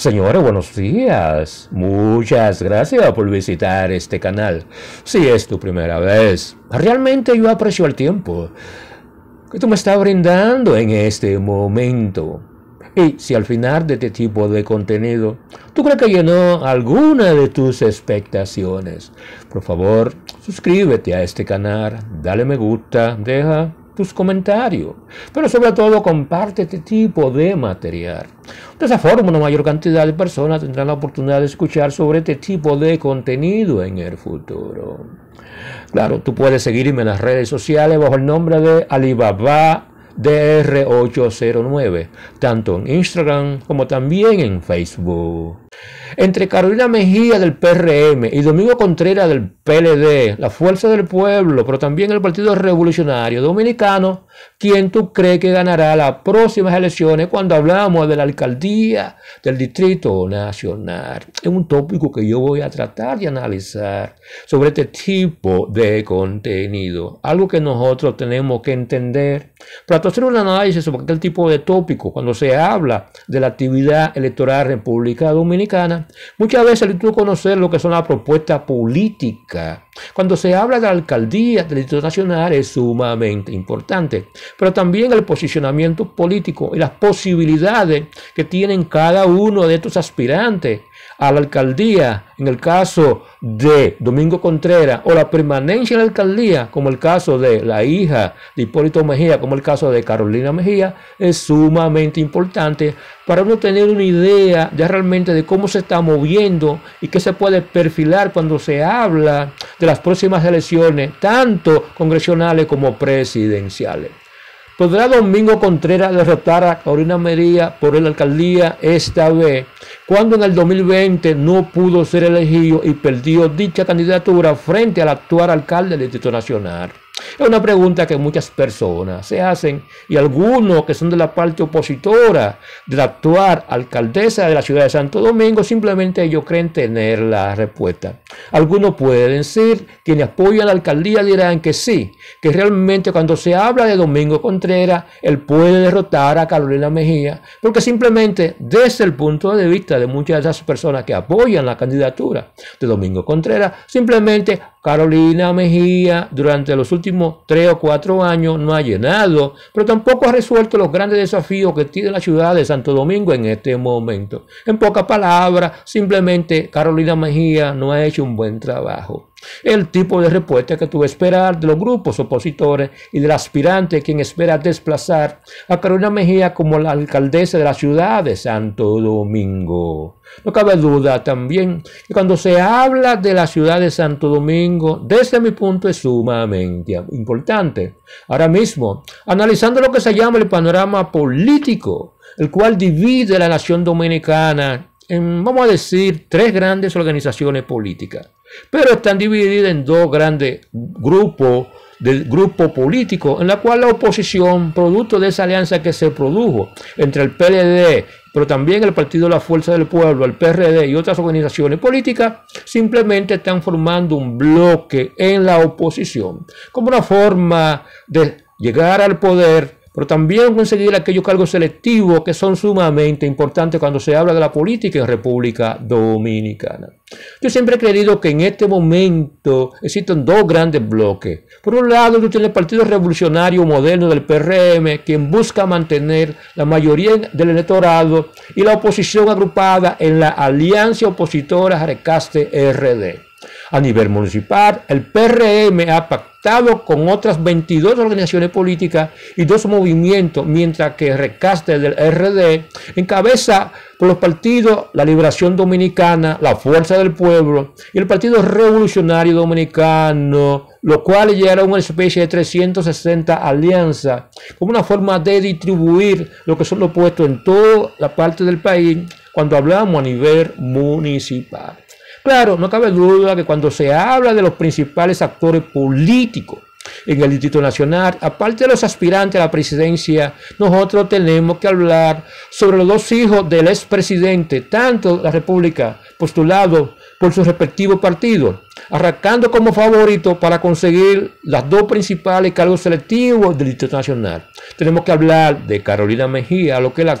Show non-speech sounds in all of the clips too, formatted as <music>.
Señora, buenos días. Muchas gracias por visitar este canal. Si es tu primera vez, realmente yo aprecio el tiempo que tú me estás brindando en este momento. Y si al final de este tipo de contenido tú crees que llenó alguna de tus expectaciones, por favor suscríbete a este canal, dale me gusta, deja tus comentarios, pero sobre todo comparte este tipo de material. De esa forma, una mayor cantidad de personas tendrán la oportunidad de escuchar sobre este tipo de contenido en el futuro. Claro, tú puedes seguirme en las redes sociales bajo el nombre de Alibaba DR809, tanto en Instagram como también en Facebook. Entre Carolina Mejía del PRM y Domingo Contreras del PLD, la Fuerza del Pueblo, pero también el Partido Revolucionario Dominicano, ¿quién tú crees que ganará las próximas elecciones cuando hablamos de la alcaldía del Distrito Nacional? Es un tópico que yo voy a tratar de analizar sobre este tipo de contenido, algo que nosotros tenemos que entender para para hacer un análisis sobre aquel tipo de tópico, cuando se habla de la actividad electoral en República Dominicana, muchas veces tuvo conocer lo que son las propuestas políticas. Cuando se habla de la alcaldía del Instituto Nacional es sumamente importante, pero también el posicionamiento político y las posibilidades que tienen cada uno de estos aspirantes a la alcaldía, en el caso de Domingo Contreras, o la permanencia en la alcaldía, como el caso de la hija de Hipólito Mejía, como el caso de Carolina Mejía, es sumamente importante para uno tener una idea ya realmente de cómo se está moviendo y qué se puede perfilar cuando se habla de las próximas elecciones, tanto congresionales como presidenciales. ¿Podrá Domingo Contreras derrotar a Corina María por la alcaldía esta vez, cuando en el 2020 no pudo ser elegido y perdió dicha candidatura frente al actual alcalde del Distrito Nacional? Es una pregunta que muchas personas se hacen y algunos que son de la parte opositora de la actual alcaldesa de la ciudad de Santo Domingo, simplemente ellos creen tener la respuesta. Algunos pueden decir, quienes apoyan a la alcaldía dirán que sí, que realmente cuando se habla de Domingo Contreras, él puede derrotar a Carolina Mejía, porque simplemente desde el punto de vista de muchas de esas personas que apoyan la candidatura de Domingo Contreras, simplemente Carolina Mejía durante los últimos tres o cuatro años no ha llenado, pero tampoco ha resuelto los grandes desafíos que tiene la ciudad de Santo Domingo en este momento. En pocas palabras, simplemente Carolina Mejía no ha hecho un buen trabajo el tipo de respuesta que tuve esperar de los grupos opositores y del aspirante quien espera desplazar a Carolina Mejía como la alcaldesa de la ciudad de Santo Domingo. No cabe duda también que cuando se habla de la ciudad de Santo Domingo, desde mi punto es sumamente importante. Ahora mismo, analizando lo que se llama el panorama político, el cual divide la nación dominicana vamos a decir, tres grandes organizaciones políticas, pero están divididas en dos grandes grupos del grupo político, en la cual la oposición, producto de esa alianza que se produjo entre el PLD, pero también el Partido de la Fuerza del Pueblo, el PRD y otras organizaciones políticas, simplemente están formando un bloque en la oposición, como una forma de llegar al poder pero también conseguir aquellos cargos selectivos que son sumamente importantes cuando se habla de la política en República Dominicana. Yo siempre he creído que en este momento existen dos grandes bloques. Por un lado, tú tienes el Partido Revolucionario Moderno del PRM, quien busca mantener la mayoría del electorado, y la oposición agrupada en la Alianza Opositora Recaste RD. A nivel municipal, el PRM ha pactado con otras 22 organizaciones políticas y dos movimientos, mientras que el recaste del RD encabeza por los partidos La Liberación Dominicana, La Fuerza del Pueblo y el Partido Revolucionario Dominicano, lo cual llegará a una especie de 360 alianzas, como una forma de distribuir lo que son los puestos en toda la parte del país cuando hablamos a nivel municipal. Claro, no cabe duda que cuando se habla de los principales actores políticos en el Instituto Nacional, aparte de los aspirantes a la presidencia, nosotros tenemos que hablar sobre los dos hijos del expresidente, tanto la República postulado por sus respectivos partidos, arrancando como favorito para conseguir las dos principales cargos selectivos del Instituto Nacional. Tenemos que hablar de Carolina Mejía, lo que la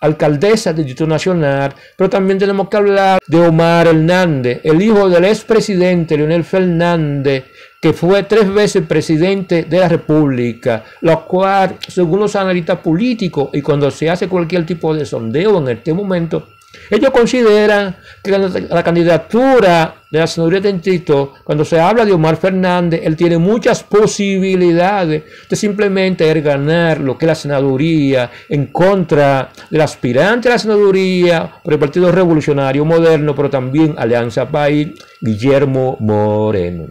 alcaldesa del Distrito Nacional, pero también tenemos que hablar de Omar Hernández, el hijo del expresidente Leonel Fernández, que fue tres veces presidente de la República, lo cual, según los analistas políticos, y cuando se hace cualquier tipo de sondeo en este momento, ellos consideran que la candidatura de la Senaduría de Tito, cuando se habla de Omar Fernández, él tiene muchas posibilidades de simplemente ganar lo que la senaduría en contra del aspirante a la senaduría por el Partido Revolucionario Moderno, pero también Alianza País, Guillermo Moreno.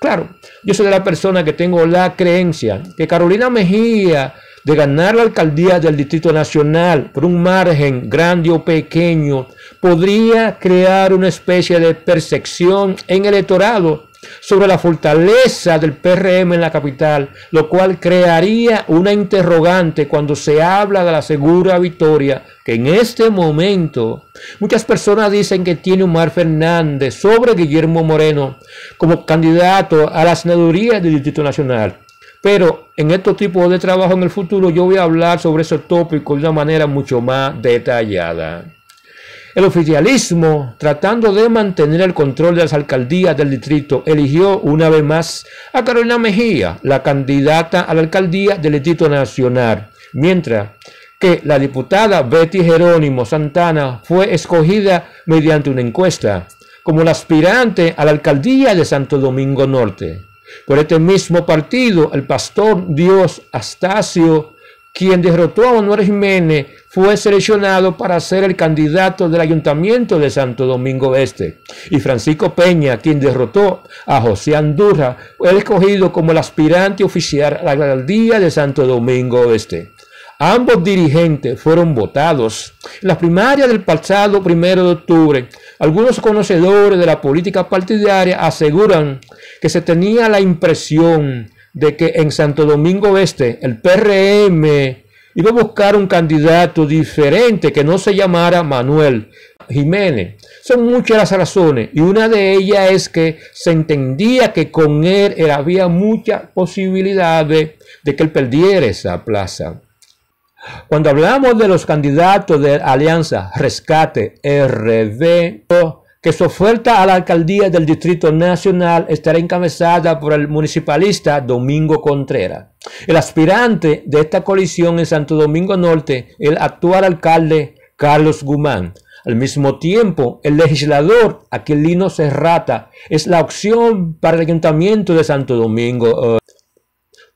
Claro, yo soy de la persona que tengo la creencia que Carolina Mejía de ganar la alcaldía del Distrito Nacional por un margen grande o pequeño, podría crear una especie de percepción en el electorado sobre la fortaleza del PRM en la capital, lo cual crearía una interrogante cuando se habla de la segura victoria, que en este momento muchas personas dicen que tiene Omar Fernández sobre Guillermo Moreno como candidato a la senaduría del Distrito Nacional. Pero en estos tipos de trabajo en el futuro yo voy a hablar sobre ese tópico de una manera mucho más detallada. El oficialismo, tratando de mantener el control de las alcaldías del distrito, eligió una vez más a Carolina Mejía, la candidata a la alcaldía del Distrito Nacional, mientras que la diputada Betty Jerónimo Santana fue escogida mediante una encuesta como la aspirante a la alcaldía de Santo Domingo Norte. Por este mismo partido, el pastor Dios Astacio, quien derrotó a Honor Jiménez, fue seleccionado para ser el candidato del Ayuntamiento de Santo Domingo Oeste. Y Francisco Peña, quien derrotó a José Andurra, fue escogido como el aspirante oficial a la alcaldía de Santo Domingo Oeste. Ambos dirigentes fueron votados. En las primarias del pasado primero de octubre, algunos conocedores de la política partidaria aseguran que se tenía la impresión de que en Santo Domingo Este el PRM iba a buscar un candidato diferente que no se llamara Manuel Jiménez. Son muchas las razones y una de ellas es que se entendía que con él había muchas posibilidades de que él perdiera esa plaza. Cuando hablamos de los candidatos de Alianza Rescate RD, que su oferta a la alcaldía del Distrito Nacional estará encabezada por el municipalista Domingo Contreras. El aspirante de esta coalición en Santo Domingo Norte, el actual alcalde Carlos Guzmán. Al mismo tiempo, el legislador Aquilino Serrata es la opción para el Ayuntamiento de Santo Domingo eh,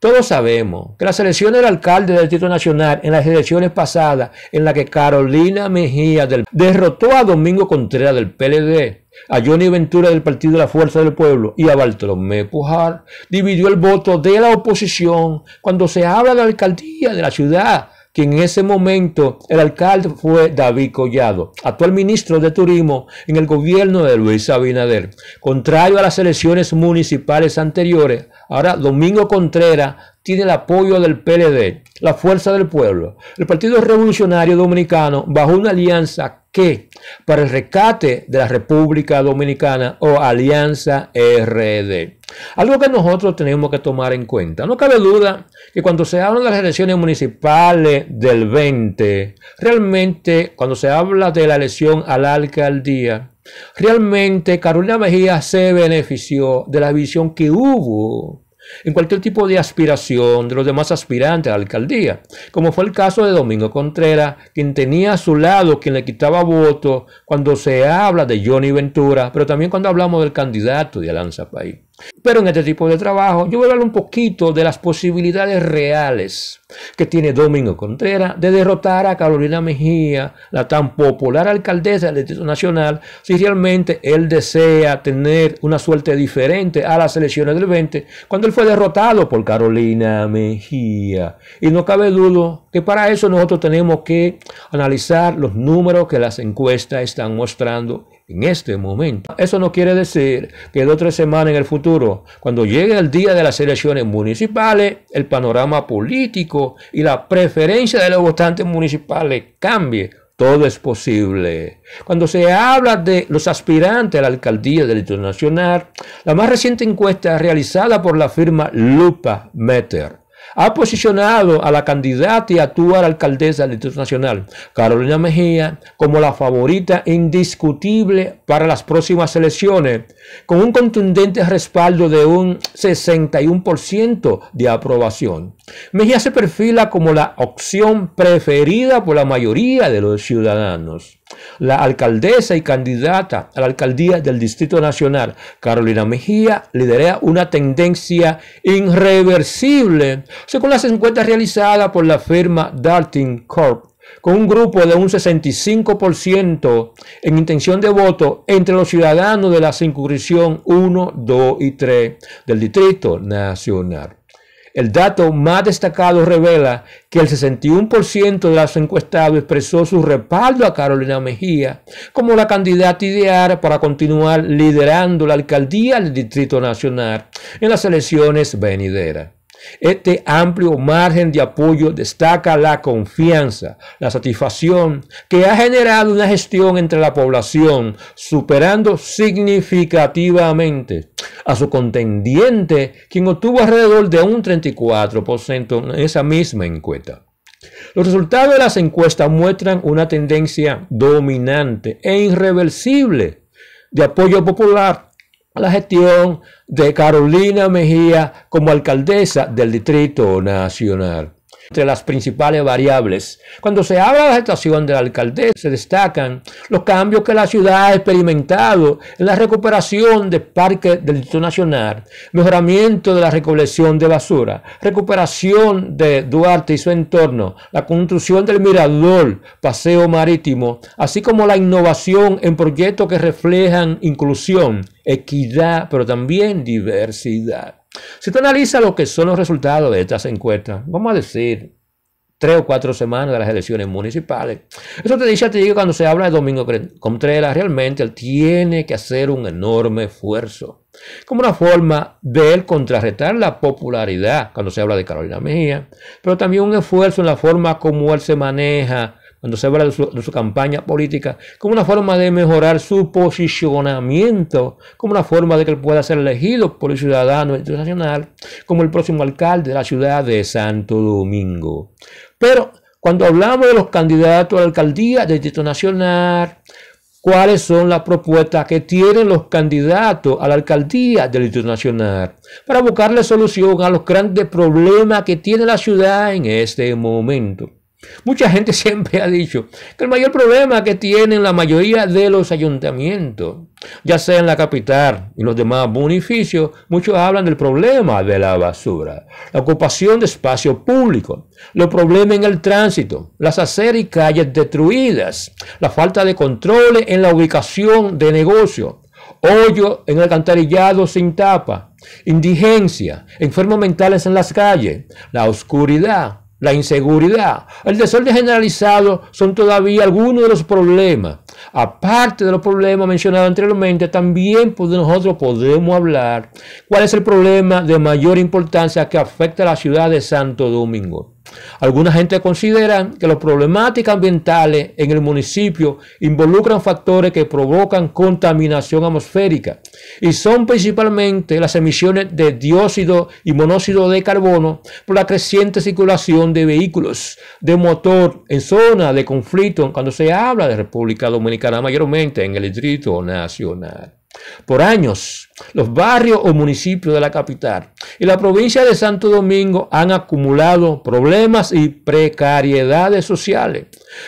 todos sabemos que la selección del alcalde del Distrito Nacional en las elecciones pasadas, en la que Carolina Mejía derrotó a Domingo Contreras del PLD, a Johnny Ventura del Partido de la Fuerza del Pueblo y a Bartolomé Pujar, dividió el voto de la oposición cuando se habla de la alcaldía de la ciudad que en ese momento el alcalde fue David Collado, actual ministro de Turismo en el gobierno de Luis Abinader. Contrario a las elecciones municipales anteriores, ahora Domingo Contreras tiene el apoyo del PLD, la Fuerza del Pueblo. El Partido Revolucionario Dominicano, bajo una alianza que para el rescate de la República Dominicana o Alianza RD. Algo que nosotros tenemos que tomar en cuenta. No cabe duda que cuando se hablan de las elecciones municipales del 20, realmente cuando se habla de la elección a la alcaldía, realmente Carolina Mejía se benefició de la visión que hubo en cualquier tipo de aspiración de los demás aspirantes a la alcaldía, como fue el caso de Domingo Contreras, quien tenía a su lado quien le quitaba voto cuando se habla de Johnny Ventura, pero también cuando hablamos del candidato de Alanza País. Pero en este tipo de trabajo yo voy a hablar un poquito de las posibilidades reales que tiene Domingo Contreras de derrotar a Carolina Mejía, la tan popular alcaldesa del Distrito Nacional, si realmente él desea tener una suerte diferente a las elecciones del 20, cuando él fue derrotado por Carolina Mejía. Y no cabe duda que para eso nosotros tenemos que analizar los números que las encuestas están mostrando en este momento. Eso no quiere decir que dos o tres semanas en el futuro, cuando llegue el día de las elecciones municipales, el panorama político y la preferencia de los votantes municipales cambie. Todo es posible. Cuando se habla de los aspirantes a la alcaldía del Distrito Nacional, la más reciente encuesta realizada por la firma Lupa Meter ha posicionado a la candidata y actual alcaldesa del Instituto Nacional, Carolina Mejía, como la favorita indiscutible para las próximas elecciones, con un contundente respaldo de un 61% de aprobación. Mejía se perfila como la opción preferida por la mayoría de los ciudadanos. La alcaldesa y candidata a la alcaldía del Distrito Nacional, Carolina Mejía, lidera una tendencia irreversible, según las encuestas realizadas por la firma Darting Corp con un grupo de un 65% en intención de voto entre los ciudadanos de la circunscripción 1, 2 y 3 del Distrito Nacional. El dato más destacado revela que el 61% de los encuestados expresó su respaldo a Carolina Mejía como la candidata ideal para continuar liderando la alcaldía del Distrito Nacional en las elecciones venideras. Este amplio margen de apoyo destaca la confianza, la satisfacción que ha generado una gestión entre la población, superando significativamente a su contendiente, quien obtuvo alrededor de un 34% en esa misma encuesta. Los resultados de las encuestas muestran una tendencia dominante e irreversible de apoyo popular la gestión de Carolina Mejía como alcaldesa del Distrito Nacional entre las principales variables. Cuando se habla de la gestación del alcalde, se destacan los cambios que la ciudad ha experimentado en la recuperación del Parque del Distrito Nacional, mejoramiento de la recolección de basura, recuperación de Duarte y su entorno, la construcción del mirador, paseo marítimo, así como la innovación en proyectos que reflejan inclusión, equidad, pero también diversidad. Si tú analizas lo que son los resultados de estas encuestas, vamos a decir tres o cuatro semanas de las elecciones municipales. Eso te dice, te digo, cuando se habla de Domingo Contreras, realmente él tiene que hacer un enorme esfuerzo, como una forma de él contrarrestar la popularidad cuando se habla de Carolina Mejía, pero también un esfuerzo en la forma como él se maneja cuando se habla de su, campaña política, como una forma de mejorar su posicionamiento, como una forma de que él pueda ser elegido por el ciudadano internacional como el próximo alcalde de la ciudad de Santo Domingo. Pero cuando hablamos de los candidatos a la alcaldía del Distrito Nacional, cuáles son las propuestas que tienen los candidatos a la alcaldía del Distrito Nacional para buscarle solución a los grandes problemas que tiene la ciudad en este momento. Mucha gente <laughs> siempre ha dicho que el mayor problema que tienen la mayoría de los ayuntamientos, ya sea en la capital y los demás municipios, muchos hablan del problema de la basura, la ocupación de espacio público, los problemas en el tránsito, las aceras y calles destruidas, la falta de control en la ubicación de negocios, hoyo en el alcantarillado sin tapa, indigencia, enfermos mentales en las calles, la oscuridad la inseguridad, el desorden generalizado son todavía algunos de los problemas. Aparte de los problemas mencionados anteriormente, también nosotros podemos hablar cuál es el problema de mayor importancia que afecta a la ciudad de Santo Domingo. Alguna gente considera que las problemáticas ambientales en el municipio involucran factores que provocan contaminación atmosférica y son principalmente las emisiones de dióxido y monóxido de carbono por la creciente circulación de vehículos de motor en zonas de conflicto cuando se habla de República Dominicana, mayormente en el Distrito Nacional. Por años, los barrios o municipios de la capital y la provincia de Santo Domingo han acumulado problemas y precariedades sociales,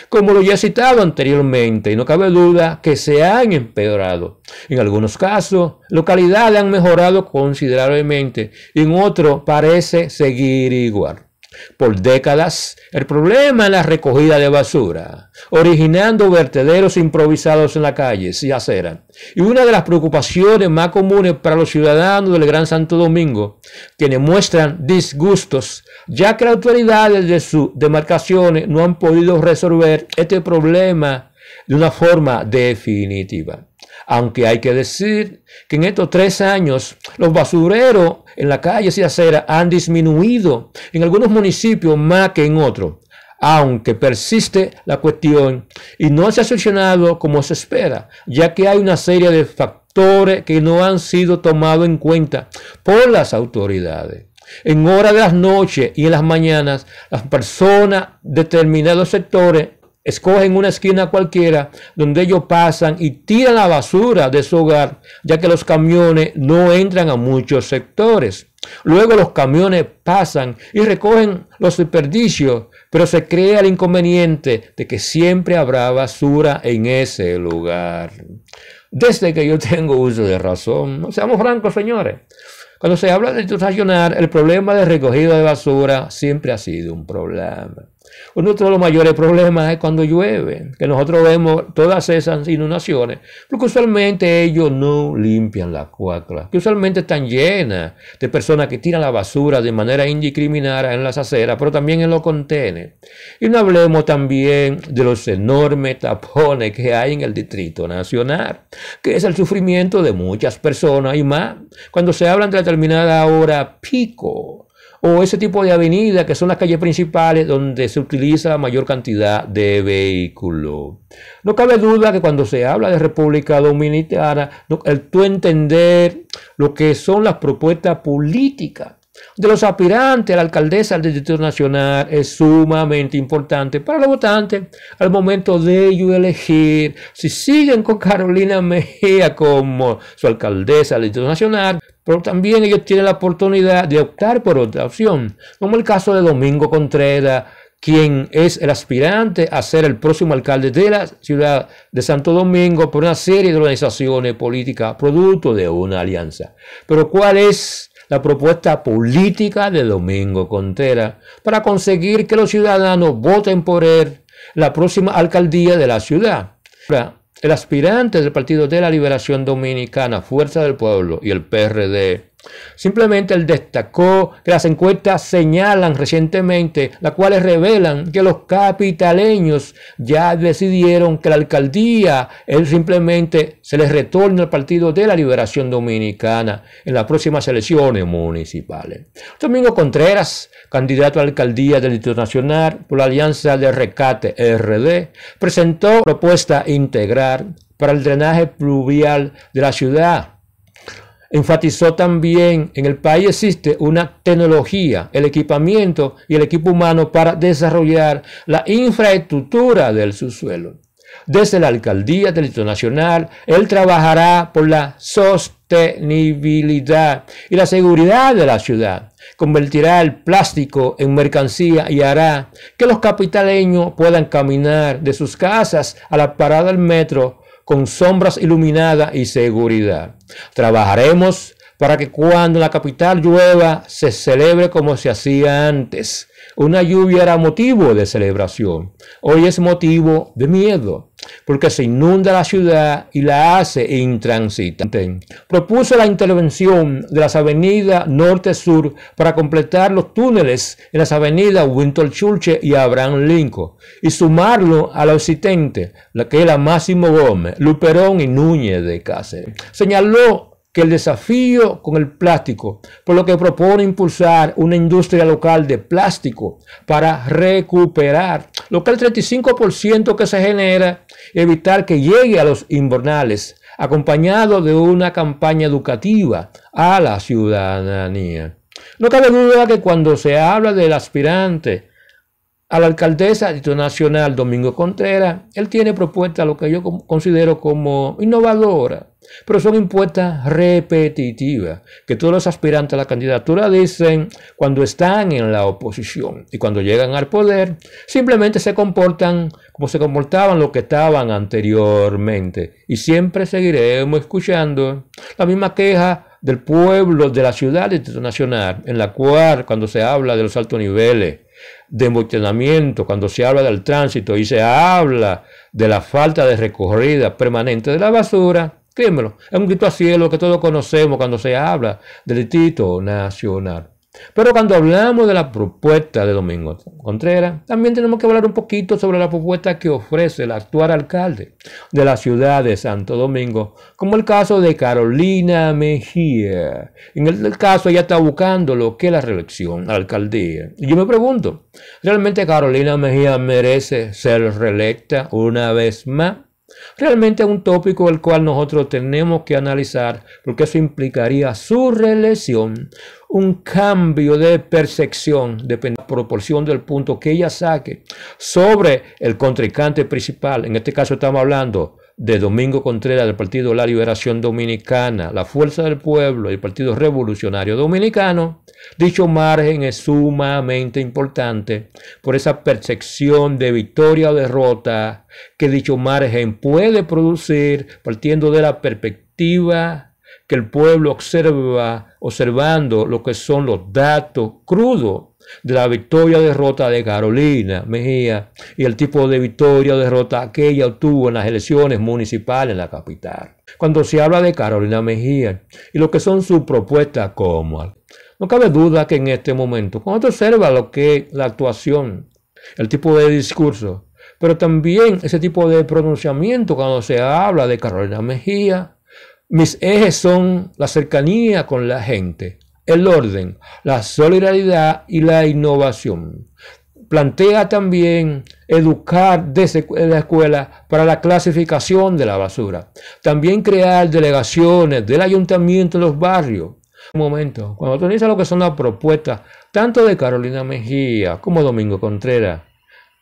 como lo ya citado anteriormente, y no cabe duda que se han empeorado. En algunos casos, localidades han mejorado considerablemente, y en otros parece seguir igual por décadas el problema en la recogida de basura, originando vertederos improvisados en las calles y aceras. Y una de las preocupaciones más comunes para los ciudadanos del Gran Santo Domingo, quienes muestran disgustos, ya que las autoridades de sus demarcaciones no han podido resolver este problema de una forma definitiva. Aunque hay que decir que en estos tres años los basureros en las calles y aceras han disminuido en algunos municipios más que en otros, aunque persiste la cuestión y no se ha solucionado como se espera, ya que hay una serie de factores que no han sido tomados en cuenta por las autoridades. En horas de las noches y en las mañanas, las personas de determinados sectores escogen una esquina cualquiera donde ellos pasan y tiran la basura de su hogar, ya que los camiones no entran a muchos sectores. Luego los camiones pasan y recogen los desperdicios, pero se crea el inconveniente de que siempre habrá basura en ese lugar. Desde que yo tengo uso de razón, seamos francos señores, cuando se habla de desayunar, el problema de recogida de basura siempre ha sido un problema. Uno de los mayores problemas es cuando llueve, que nosotros vemos todas esas inundaciones, porque usualmente ellos no limpian las cuaclas, que usualmente están llenas de personas que tiran la basura de manera indiscriminada en las aceras, pero también en los contenes. Y no hablemos también de los enormes tapones que hay en el Distrito Nacional, que es el sufrimiento de muchas personas y más cuando se habla de determinada hora pico o ese tipo de avenidas que son las calles principales donde se utiliza la mayor cantidad de vehículos. No cabe duda que cuando se habla de República Dominicana, el tú entender lo que son las propuestas políticas de los aspirantes a la alcaldesa del Distrito Nacional es sumamente importante para los votantes al momento de ellos elegir si siguen con Carolina Mejía como su alcaldesa del Distrito Nacional, pero también ellos tienen la oportunidad de optar por otra opción, como el caso de Domingo Contreras, quien es el aspirante a ser el próximo alcalde de la ciudad de Santo Domingo por una serie de organizaciones políticas producto de una alianza. Pero ¿cuál es la propuesta política de Domingo Contera para conseguir que los ciudadanos voten por él la próxima alcaldía de la ciudad. El aspirante del Partido de la Liberación Dominicana, Fuerza del Pueblo y el PRD, Simplemente él destacó que las encuestas señalan recientemente, las cuales revelan que los capitaleños ya decidieron que la alcaldía, él simplemente se les retorna al Partido de la Liberación Dominicana en las próximas elecciones municipales. Domingo Contreras, candidato a alcaldía del Distrito Nacional por la Alianza de recate RD, presentó propuesta integral para el drenaje pluvial de la ciudad enfatizó también en el país existe una tecnología, el equipamiento y el equipo humano para desarrollar la infraestructura del subsuelo. Desde la alcaldía del Distrito Nacional, él trabajará por la sostenibilidad y la seguridad de la ciudad. Convertirá el plástico en mercancía y hará que los capitaleños puedan caminar de sus casas a la parada del metro con sombras iluminadas y seguridad. Trabajaremos para que cuando la capital llueva se celebre como se hacía antes, una lluvia era motivo de celebración. Hoy es motivo de miedo, porque se inunda la ciudad y la hace intransitante. Propuso la intervención de las avenidas norte-sur para completar los túneles en las avenidas Winter Churchill y Abraham Lincoln y sumarlo a la occidente, la que era Máximo Gómez, Luperón y Núñez de Cáceres. Señaló que el desafío con el plástico, por lo que propone impulsar una industria local de plástico para recuperar lo que el 35% que se genera evitar que llegue a los invernales, acompañado de una campaña educativa a la ciudadanía. No cabe duda que cuando se habla del aspirante a la alcaldesa nacional Domingo Contreras, él tiene propuestas lo que yo considero como innovadora pero son impuestas repetitivas, que todos los aspirantes a la candidatura dicen cuando están en la oposición y cuando llegan al poder, simplemente se comportan como se comportaban los que estaban anteriormente. Y siempre seguiremos escuchando la misma queja del pueblo, de la ciudad internacional, en la cual cuando se habla de los altos niveles de embotellamiento, cuando se habla del tránsito y se habla de la falta de recorrida permanente de la basura, es un grito a cielo que todos conocemos cuando se habla del distrito nacional. Pero cuando hablamos de la propuesta de Domingo Contreras, también tenemos que hablar un poquito sobre la propuesta que ofrece el actual alcalde de la ciudad de Santo Domingo, como el caso de Carolina Mejía. En el caso ella está buscando lo que es la reelección a la alcaldía. Y yo me pregunto, ¿realmente Carolina Mejía merece ser reelecta una vez más? Realmente es un tópico el cual nosotros tenemos que analizar porque eso implicaría su reelección, un cambio de percepción de la proporción del punto que ella saque sobre el contrincante principal. En este caso estamos hablando de Domingo Contreras del Partido La Liberación Dominicana, la Fuerza del Pueblo y el Partido Revolucionario Dominicano, dicho margen es sumamente importante por esa percepción de victoria o derrota que dicho margen puede producir partiendo de la perspectiva que el pueblo observa, observando lo que son los datos crudos de la victoria derrota de Carolina Mejía y el tipo de victoria derrota que ella obtuvo en las elecciones municipales en la capital. Cuando se habla de Carolina Mejía y lo que son sus propuestas como no cabe duda que en este momento, cuando observa lo que es la actuación, el tipo de discurso, pero también ese tipo de pronunciamiento cuando se habla de Carolina Mejía, mis ejes son la cercanía con la gente, el orden, la solidaridad y la innovación. Plantea también educar desde la escuela para la clasificación de la basura. También crear delegaciones del ayuntamiento en los barrios. Un momento, cuando tú dices lo que son las propuestas, tanto de Carolina Mejía como Domingo Contreras,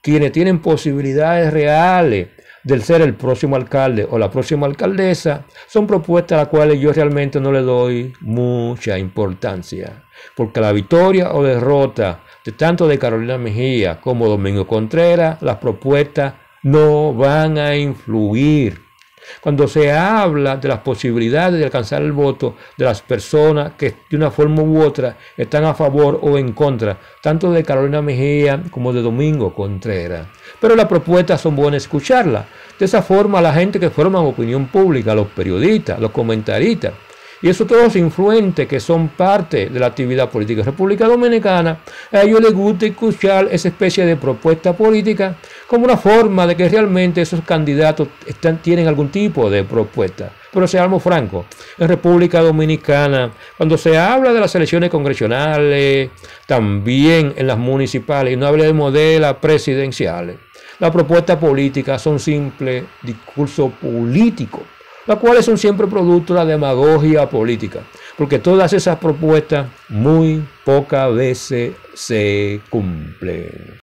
quienes tienen posibilidades reales del ser el próximo alcalde o la próxima alcaldesa, son propuestas a las cuales yo realmente no le doy mucha importancia, porque la victoria o derrota de tanto de Carolina Mejía como Domingo Contreras, las propuestas no van a influir cuando se habla de las posibilidades de alcanzar el voto de las personas que de una forma u otra están a favor o en contra, tanto de Carolina Mejía como de Domingo Contreras. Pero las propuestas son buenas escucharlas. De esa forma la gente que forma opinión pública, los periodistas, los comentaristas, y esos todos los influentes que son parte de la actividad política en República Dominicana, a ellos les gusta escuchar esa especie de propuesta política como una forma de que realmente esos candidatos tienen algún tipo de propuesta. Pero seamos francos, en República Dominicana, cuando se habla de las elecciones congresionales, también en las municipales, y no habla de las presidenciales, las propuestas políticas son simples discurso político las cuales son siempre producto de la demagogia política, porque todas esas propuestas muy pocas veces se cumplen.